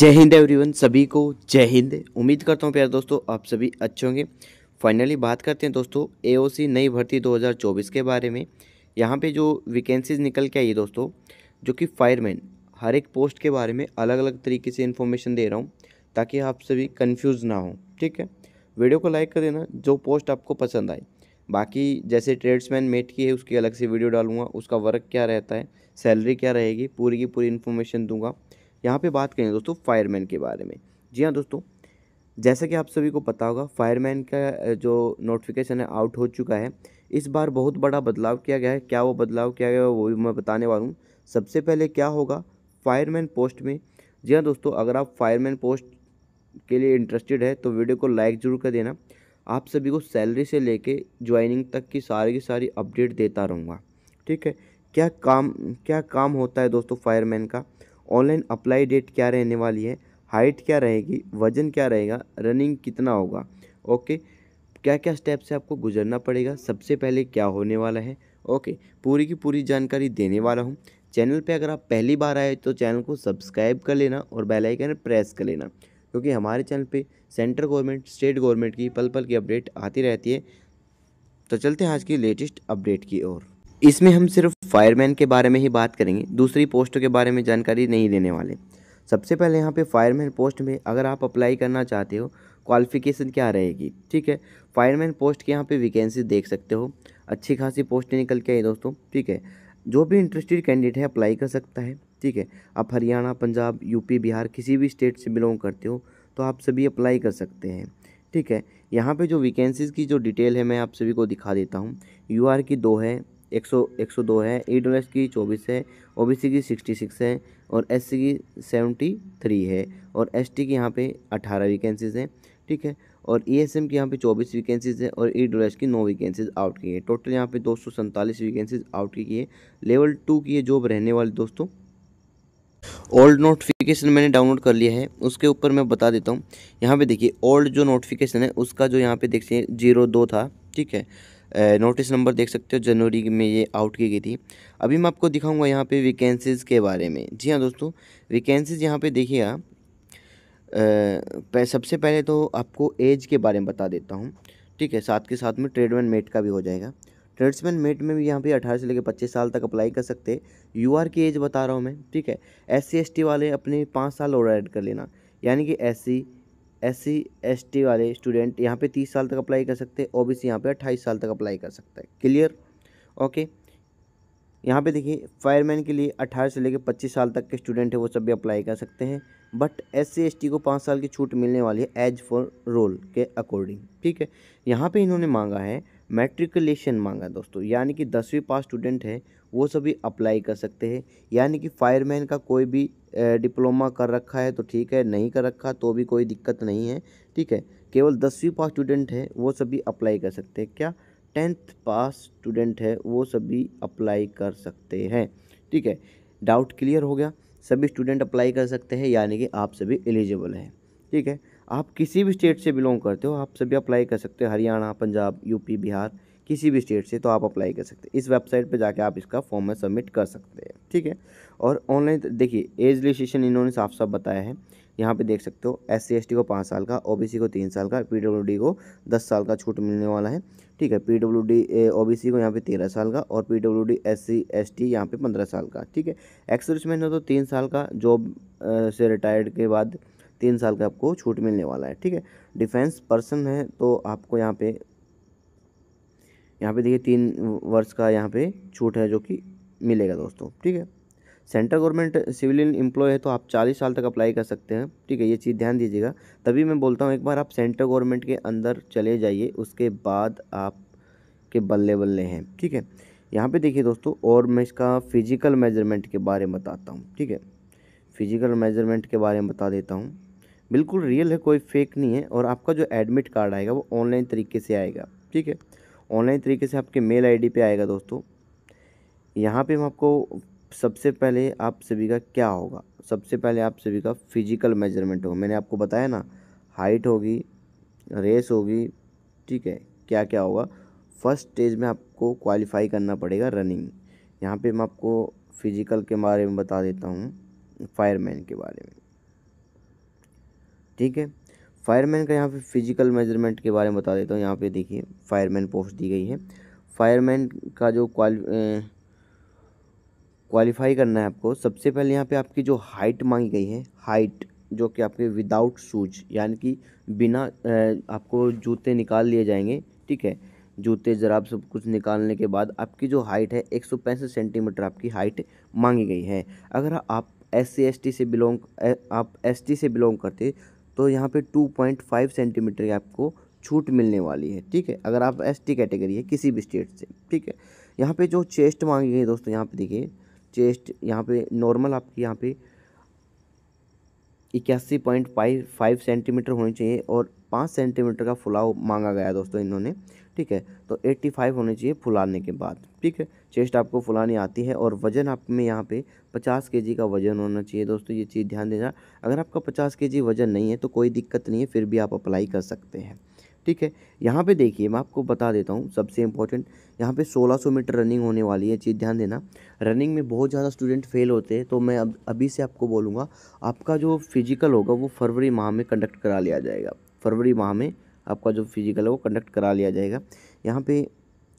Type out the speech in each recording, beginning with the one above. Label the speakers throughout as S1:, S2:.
S1: जय हिंद एवरीवन सभी को जय हिंद उम्मीद करता हूँ प्यार दोस्तों आप सभी अच्छे होंगे फाइनली बात करते हैं दोस्तों एओसी नई भर्ती 2024 के बारे में यहाँ पे जो वैकेंसीज निकल के आई है दोस्तों जो कि फायरमैन हर एक पोस्ट के बारे में अलग अलग तरीके से इन्फॉर्मेशन दे रहा हूँ ताकि आप सभी कन्फ्यूज़ ना हो ठीक है वीडियो को लाइक कर देना जो पोस्ट आपको पसंद आए बाकी जैसे ट्रेड्समैन मेट की है उसकी अलग से वीडियो डालूंगा उसका वर्क क्या रहता है सैलरी क्या रहेगी पूरी की पूरी इन्फॉर्मेशन दूंगा यहाँ पे बात करें दोस्तों फायरमैन के बारे में जी हाँ दोस्तों जैसा कि आप सभी को पता होगा फायरमैन का जो नोटिफिकेशन है आउट हो चुका है इस बार बहुत बड़ा बदलाव किया गया है क्या वो बदलाव किया गया है वो भी मैं बताने वाला हूँ सबसे पहले क्या होगा फायरमैन पोस्ट में जी हाँ दोस्तों अगर आप फायरमैन पोस्ट के लिए इंटरेस्टेड है तो वीडियो को लाइक ज़रूर कर देना आप सभी को सैलरी से लेके ज्वाइनिंग तक की सारी की सारी अपडेट देता रहूँगा ठीक है क्या काम क्या काम होता है दोस्तों फायरमैन का ऑनलाइन अप्लाई डेट क्या रहने वाली है हाइट क्या रहेगी वज़न क्या रहेगा रनिंग कितना होगा ओके क्या क्या स्टेप से आपको गुजरना पड़ेगा सबसे पहले क्या होने वाला है ओके पूरी की पूरी जानकारी देने वाला हूँ चैनल पे अगर आप पहली बार आए तो चैनल को सब्सक्राइब कर लेना और बेल आइकन प्रेस कर लेना क्योंकि हमारे चैनल पे सेंट्रल गवर्नमेंट स्टेट गवर्नमेंट की पल पल की अपडेट आती रहती है तो चलते हैं आज की लेटेस्ट अपडेट की ओर इसमें हम सिर्फ फायरमैन के बारे में ही बात करेंगे दूसरी पोस्टों के बारे में जानकारी नहीं देने वाले सबसे पहले यहाँ पे फायरमैन पोस्ट में अगर आप अप्लाई करना चाहते हो क्वालिफिकेशन क्या रहेगी ठीक है फायरमैन पोस्ट के यहाँ पे वैकेंसी देख सकते हो अच्छी खासी पोस्ट निकल के आई दोस्तों ठीक है जो भी इंटरेस्टेड कैंडिडेट है अप्लाई कर सकता है ठीक है आप हरियाणा पंजाब यूपी बिहार किसी भी स्टेट से बिलोंग करते हो तो आप सभी अप्लाई कर सकते हैं ठीक है यहाँ पे जो वैकेंसीज़ की जो डिटेल है मैं आप सभी को दिखा देता हूँ यूआर की दो है एक सौ एक सौ दो है ई डब्ल्यू एस की चौबीस है ओ बी सी की सिक्सटी सिक्स है और एस सी की सेवेंटी थ्री है और एस टी की यहाँ पे अठारह वैकेंसीज़ हैं ठीक है और ई एस एम की यहाँ पे चौबीस वैकेंसीज़ है और ई डब्ल्यू एस की नौ वैकेंसीज़ आउट की है टोटल यहाँ पे दो सौ सैंतालीस वैकेंसीज आउट की है लेवल टू की ये जॉब रहने वाली दोस्तों ओल्ड नोटिफिकेशन मैंने डाउनलोड कर लिया है उसके ऊपर मैं बता देता हूँ यहाँ पे देखिए ओल्ड जो नोटिफिकेशन है उसका जो यहाँ पे देखिए जीरो दो था ठीक है नोटिस नंबर देख सकते हो जनवरी में ये आउट की गई थी अभी मैं आपको दिखाऊंगा यहाँ पे वैकेंसीज़ के बारे में जी हाँ दोस्तों वैकेंसीज़ यहाँ पे देखिएगा सबसे पहले तो आपको एज के बारे में बता देता हूँ ठीक है साथ के साथ में ट्रेडमैन मेट का भी हो जाएगा ट्रेड्समैन मेट में भी यहाँ पे 18 से लेकर पच्चीस साल तक अप्लाई कर सकते यू आर की एज बता रहा हूँ मैं ठीक है एस सी वाले अपने पाँच साल और ऐड कर लेना यानी कि S C S C S T वाले स्टूडेंट यहाँ पे तीस साल तक अप्लाई कर सकते हैं ओ बी सी यहाँ पर अट्ठाईस साल तक अप्लाई कर सकता है क्लियर ओके यहाँ पे देखिए फायरमैन के लिए अट्ठारह से लेकर पच्चीस साल तक के स्टूडेंट हैं वो सब भी अप्लाई कर सकते हैं but S C S T को पाँच साल की छूट मिलने वाली है एज फॉर रोल के अकॉर्डिंग ठीक है यहाँ पर इन्होंने मांगा है मेट्रिकुलेशन मांगा दोस्तों यानी कि दसवीं पास स्टूडेंट है वो सभी अप्लाई कर सकते हैं यानी कि फायरमैन का कोई भी डिप्लोमा कर रखा है तो ठीक है नहीं कर रखा तो भी कोई दिक्कत नहीं है ठीक है केवल दसवीं पास स्टूडेंट है वो सभी अप्लाई कर सकते हैं क्या टेंथ पास स्टूडेंट है वो सभी अप्लाई कर सकते हैं ठीक है डाउट क्लियर हो गया सभी स्टूडेंट अप्लाई कर सकते हैं यानी कि आप सभी एलिजिबल हैं ठीक है आप किसी भी स्टेट से बिलोंग करते हो आप सभी अप्लाई कर सकते हो हरियाणा पंजाब यूपी बिहार किसी भी स्टेट से तो आप अप्लाई कर सकते हैं इस वेबसाइट पर जाके आप इसका फॉर्म में सबमिट कर सकते हैं ठीक है और ऑनलाइन देखिए एज रजिस्ट्रेशन इन्होंने साफ साफ बताया है यहाँ पे देख सकते हो एस सी को पाँच साल का ओबीसी को तीन साल का पीडब्ल्यूडी को दस साल का छूट मिलने वाला है ठीक है पीडब्ल्यूडी ओबीसी को यहाँ पे तेरह साल का और पीडब्ल्यूडी एससी एसटी यहाँ पे पंद्रह साल का ठीक है एक्सर्समैन हो तो तीन साल का जॉब से रिटायर्ड के बाद तीन साल का आपको छूट मिलने वाला है ठीक है डिफेंस पर्सन है तो आपको यहाँ पे यहाँ पे देखिए तीन वर्ष का यहाँ पे छूट है जो कि मिलेगा दोस्तों ठीक है सेंट्रल गवर्नमेंट सिविलियन एम्प्लॉय है तो आप चालीस साल तक अप्लाई कर सकते हैं ठीक है ये चीज़ ध्यान दीजिएगा तभी मैं बोलता हूँ एक बार आप सेंट्रल गवर्नमेंट के अंदर चले जाइए उसके बाद आप के बल्ले बल्ले हैं ठीक है यहाँ पे देखिए दोस्तों और मैं इसका फिजिकल मेजरमेंट के बारे में बताता हूँ ठीक है फिज़िकल मेज़रमेंट के बारे में बता देता हूँ बिल्कुल रियल है कोई फेक नहीं है और आपका जो एडमिट कार्ड आएगा वो ऑनलाइन तरीके से आएगा ठीक है ऑनलाइन तरीके से आपके मेल आईडी पे आएगा दोस्तों यहाँ पे हम आपको सबसे पहले आप सभी का क्या होगा सबसे पहले आप सभी का फिजिकल मेजरमेंट होगा मैंने आपको बताया ना हाइट होगी रेस होगी ठीक है क्या क्या होगा फर्स्ट स्टेज में आपको क्वालिफाई करना पड़ेगा रनिंग यहाँ पे मैं आपको फिज़िकल के बारे में बता देता हूँ फायरमैन के बारे में ठीक है फायरमैन का यहाँ पे फिजिकल मेजरमेंट के बारे में बता देता हूँ यहाँ पे देखिए फायरमैन पोस्ट दी गई है फायरमैन का जो क्वाल क्वालिफाई करना है आपको सबसे पहले यहाँ पे आपकी जो हाइट मांगी गई है हाइट जो कि आपके विदाउट शूज यानी कि बिना आपको जूते निकाल लिए जाएंगे ठीक है जूते जरा सब कुछ निकालने के बाद आपकी जो हाइट है एक सेंटीमीटर आपकी हाइट मांगी गई है अगर आप एस सी एस टी से बिलोंग आप एस टी से बिलोंग करते तो यहाँ पे 2.5 सेंटीमीटर की आपको छूट मिलने वाली है ठीक है अगर आप एस टी कैटेगरी है किसी भी स्टेट से ठीक है यहाँ पे जो चेस्ट मांगी गई दोस्तों यहाँ पे देखिए चेस्ट यहाँ पे नॉर्मल आपकी यहाँ पे इक्यासी पॉइंट फाइव सेंटीमीटर होनी चाहिए और पाँच सेंटीमीटर का फुलाव मांगा गया दोस्तों इन्होंने ठीक है तो 85 होने चाहिए फुलाने के बाद ठीक है चेस्ट आपको फुलानी आती है और वजन आप में यहाँ पे 50 के का वजन होना चाहिए दोस्तों ये चीज़ ध्यान देना अगर आपका 50 के वजन नहीं है तो कोई दिक्कत नहीं है फिर भी आप अप्लाई कर सकते हैं ठीक है यहाँ पे देखिए मैं आपको बता देता हूँ सबसे इम्पोर्टेंट यहाँ पे 1600 मीटर रनिंग होने वाली है चीज़ ध्यान देना रनिंग में बहुत ज़्यादा स्टूडेंट फेल होते हैं तो मैं अब अभी से आपको बोलूँगा आपका जो फिजिकल होगा वो फरवरी माह में कंडक्ट करा लिया जाएगा फरवरी माह में आपका जो फिजिकल है वो कंडक्ट करा लिया जाएगा यहाँ पे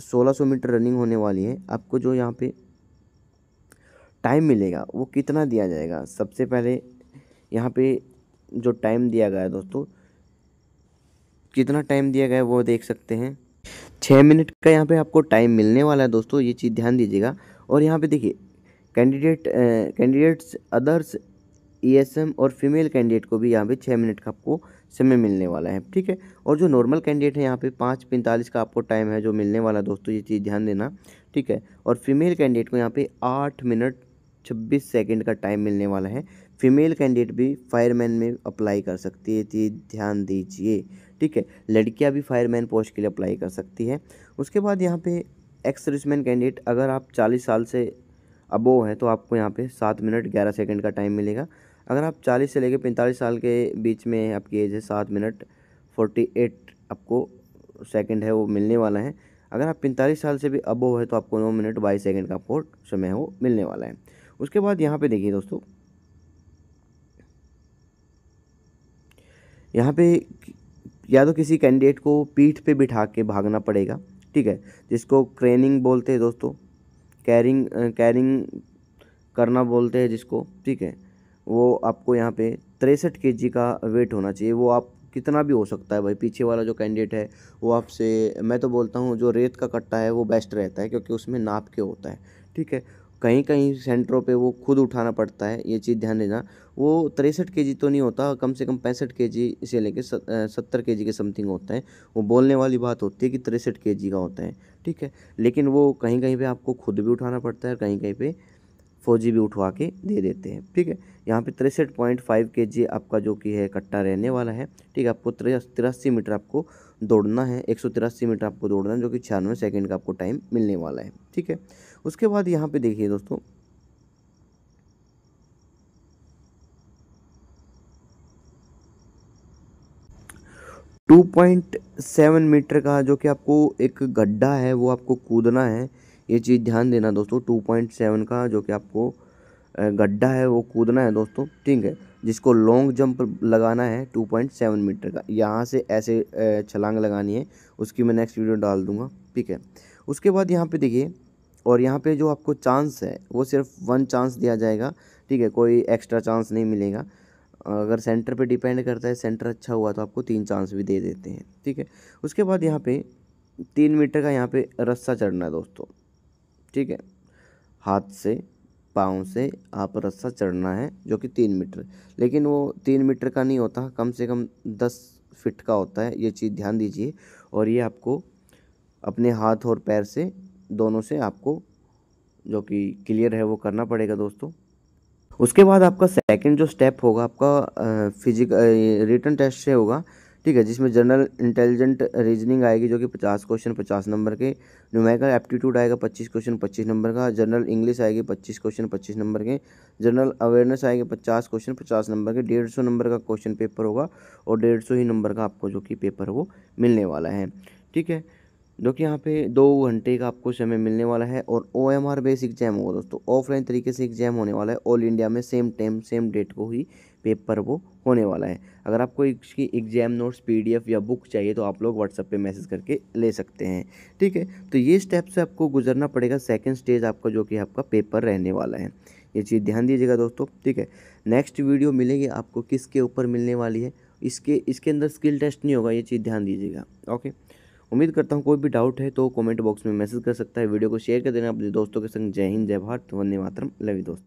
S1: 1600 मीटर रनिंग होने वाली है आपको जो यहाँ पे टाइम मिलेगा वो कितना दिया जाएगा सबसे पहले यहाँ पे जो टाइम दिया गया है दोस्तों कितना टाइम दिया गया है वो देख सकते हैं छः मिनट का यहाँ पे आपको टाइम मिलने वाला है दोस्तों ये चीज़ ध्यान दीजिएगा और यहाँ पे देखिए कैंडिडेट कैंडिडेट्स अदर्स ई और फीमेल कैंडिडेट को भी यहाँ पे छः मिनट का आपको समय मिलने वाला है ठीक है और जो नॉर्मल कैंडिडेट है यहाँ पे पाँच पैंतालीस का आपको टाइम है जो मिलने वाला दोस्तों ये चीज़ ध्यान देना ठीक है और फीमेल कैंडिडेट को यहाँ पे आठ मिनट छब्बीस सेकेंड का टाइम मिलने वाला है फीमेल कैंडिडेट भी फायरमैन में अप्लाई कर सकती है चीज़ ध्यान दीजिए ठीक है लड़कियाँ भी फायरमैन पोस्ट के लिए अप्लाई कर सकती है उसके बाद यहाँ पे एक्स सर्विसमैन कैंडिडेट अगर आप चालीस साल से अबो हैं तो आपको यहाँ पे सात मिनट ग्यारह सेकेंड का टाइम मिलेगा अगर आप चालीस से लेकर पैंतालीस साल के बीच में आपकी एज है सात मिनट फोर्टी एट आपको सेकंड है वो मिलने वाला है अगर आप पैंतालीस साल से भी अबो है तो आपको नौ मिनट बाईस सेकंड का आपको समय है वो मिलने वाला है उसके बाद यहाँ पे देखिए दोस्तों यहाँ पे या तो किसी कैंडिडेट को पीठ पे बिठा के भागना पड़ेगा ठीक है जिसको क्रेनिंग बोलते हैं दोस्तों कैरिंग कैरिंग करना बोलते हैं जिसको ठीक है वो आपको यहाँ पे तिरसठ के जी का वेट होना चाहिए वो आप कितना भी हो सकता है भाई पीछे वाला जो कैंडिडेट है वो आपसे मैं तो बोलता हूँ जो रेत का कट्टा है वो बेस्ट रहता है क्योंकि उसमें नाप के होता है ठीक है कहीं कहीं सेंटरों पे वो खुद उठाना पड़ता है ये चीज़ ध्यान देना वो तिरसठ के तो नहीं होता कम से कम पैंसठ के जी से लेके सत्तर के जी के समथिंग होता है वो बोलने वाली बात होती है कि तिरसठ के जी का होता है ठीक है लेकिन वो कहीं कहीं पे आपको खुद भी उठाना पड़ता है कहीं कहीं पे फोर जी उठवा के दे देते हैं ठीक है यहाँ पे तिरसठ पॉइंट फाइव के जी आपका जो कि है कट्टा रहने वाला है ठीक है आपको तिरासी मीटर आपको दौड़ना है एक सौ तिरासी मीटर आपको दौड़ना है जो कि छियानवे सेकेंड का आपको टाइम मिलने वाला है ठीक है उसके बाद यहाँ पे देखिए दोस्तों टू पॉइंट सेवन मीटर का जो कि आपको एक गड्ढा है वो आपको कूदना है ये चीज़ ध्यान देना दोस्तों टू पॉइंट सेवन का जो कि आपको गड्ढा है वो कूदना है दोस्तों ठीक है जिसको लॉन्ग जंप लगाना है टू पॉइंट सेवन मीटर का यहाँ से ऐसे छलांग लगानी है उसकी मैं नेक्स्ट वीडियो डाल दूँगा ठीक है उसके बाद यहाँ पे देखिए और यहाँ पे जो आपको चांस है वो सिर्फ वन चांस दिया जाएगा ठीक है कोई एक्स्ट्रा चांस नहीं मिलेगा अगर सेंटर पे डिपेंड करता है सेंटर अच्छा हुआ तो आपको तीन चांस भी दे देते हैं ठीक है उसके बाद यहाँ पे तीन मीटर का यहाँ पे रस्सा चढ़ना है दोस्तों ठीक है हाथ से पाँव से आप रस्सा चढ़ना है जो कि तीन मीटर लेकिन वो तीन मीटर का नहीं होता कम से कम दस फिट का होता है ये चीज़ ध्यान दीजिए और ये आपको अपने हाथ और पैर से दोनों से आपको जो कि क्लियर है वो करना पड़ेगा दोस्तों उसके बाद आपका सेकंड जो स्टेप होगा आपका फिजिक रिटर्न टेस्ट से होगा ठीक है जिसमें जनरल इंटेलिजेंट रीजनिंग आएगी जो कि पचास क्वेश्चन पचास नंबर के न्यूमेरिकल एप्टीट्यूड आएगा पच्चीस क्वेश्चन पच्चीस नंबर का जनरल इंग्लिश आएगी पच्चीस क्वेश्चन पच्चीस नंबर के जनरल अवेयरनेस आएगी पचास क्वेश्चन पचास नंबर के डेढ़ सौ नंबर का क्वेश्चन पेपर होगा और डेढ़ सौ ही नंबर का आपको जो कि पेपर वो मिलने वाला है ठीक है जो कि यहाँ पे दो घंटे का आपको समय मिलने वाला है और O M R base exam होगा दोस्तों ऑफलाइन तरीके से एग्जाम होने वाला है ऑल इंडिया में सेम टाइम सेम डेट को ही पेपर वो होने वाला है अगर आपको इसकी एग्ज़ाम नोट्स पीडीएफ या बुक चाहिए तो आप लोग व्हाट्सअप पे मैसेज करके ले सकते हैं ठीक है तो ये स्टेप से आपको गुजरना पड़ेगा सेकेंड स्टेज आपका जो कि आपका पेपर रहने वाला है ये चीज़ ध्यान दीजिएगा दोस्तों ठीक है नेक्स्ट वीडियो मिलेगी आपको किसके ऊपर मिलने वाली है इसके इसके अंदर स्किल टेस्ट नहीं होगा ये चीज़ ध्यान दीजिएगा ओके उम्मीद करता हूँ कोई भी डाउट है तो कमेंट बॉक्स में मैसेज कर सकता है वीडियो को शेयर कर देना अपने दोस्तों के संग जय हिंद जय भारत वंदे मातरम लवी दोस्तों